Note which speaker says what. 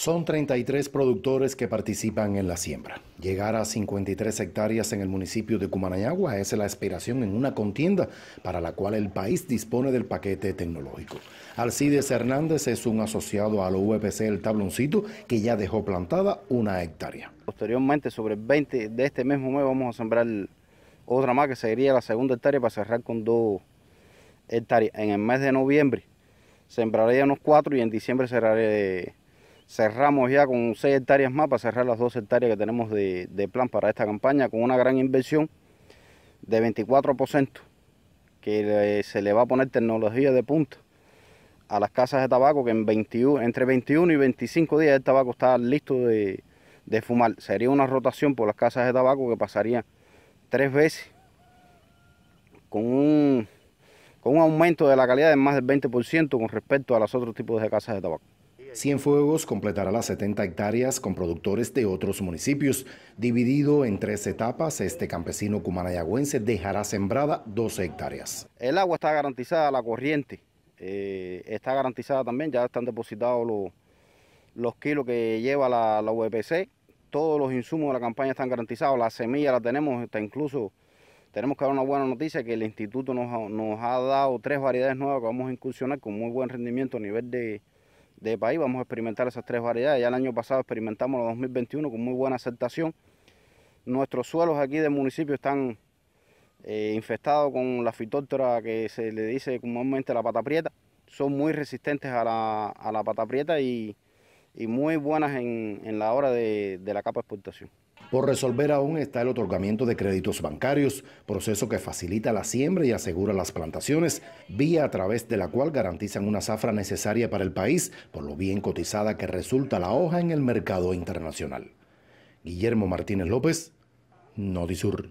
Speaker 1: Son 33 productores que participan en la siembra. Llegar a 53 hectáreas en el municipio de Cumanayagua es la aspiración en una contienda para la cual el país dispone del paquete tecnológico. Alcides Hernández es un asociado a la VPC El
Speaker 2: Tabloncito que ya dejó plantada una hectárea. Posteriormente, sobre el 20 de este mismo mes, vamos a sembrar otra más que sería la segunda hectárea para cerrar con dos hectáreas. En el mes de noviembre sembraré unos cuatro y en diciembre cerraré cerramos ya con 6 hectáreas más para cerrar las 2 hectáreas que tenemos de, plan para esta campaña con una gran inversión de 24% que se le va a poner tecnología de punta a las casas de tabaco que en 21, entre 21 y 25 días el tabaco está listo de, fumar. Sería una rotación por las casas de tabaco que pasaría tres veces con un, con un aumento de la calidad de más del 20% con respecto a los otros tipos de casas de tabaco. Fuegos
Speaker 1: completará las 70 hectáreas con productores de otros municipios. Dividido en tres etapas, este campesino cumanayagüense dejará sembrada 12 hectáreas.
Speaker 2: El agua está garantizada, la corriente eh, está garantizada también, ya están depositados los, kilos que lleva la, la e Todos los insumos de la campaña están garantizados, La semilla la tenemos, está incluso tenemos que dar una buena noticia que el instituto nos nos ha dado tres variedades nuevas que vamos a incursionar con muy buen rendimiento a nivel de, de país. Vamos a experimentar esas tres variedades. Ya el año pasado experimentamos la 2021 con muy buena aceptación. Nuestros suelos aquí del municipio están eh, infestados con la fitóptera que se le dice comúnmente la pata prieta. Son muy resistentes a la, a la pata prieta y y muy buenas en, la hora de, la capa de exportación.
Speaker 1: Por resolver aún está el otorgamiento de créditos bancarios, proceso que facilita la siembra y asegura las plantaciones, vía a través de la cual garantizan una zafra necesaria para el país, por lo bien cotizada que resulta la hoja en el mercado internacional. Guillermo Martínez López, Nodisur.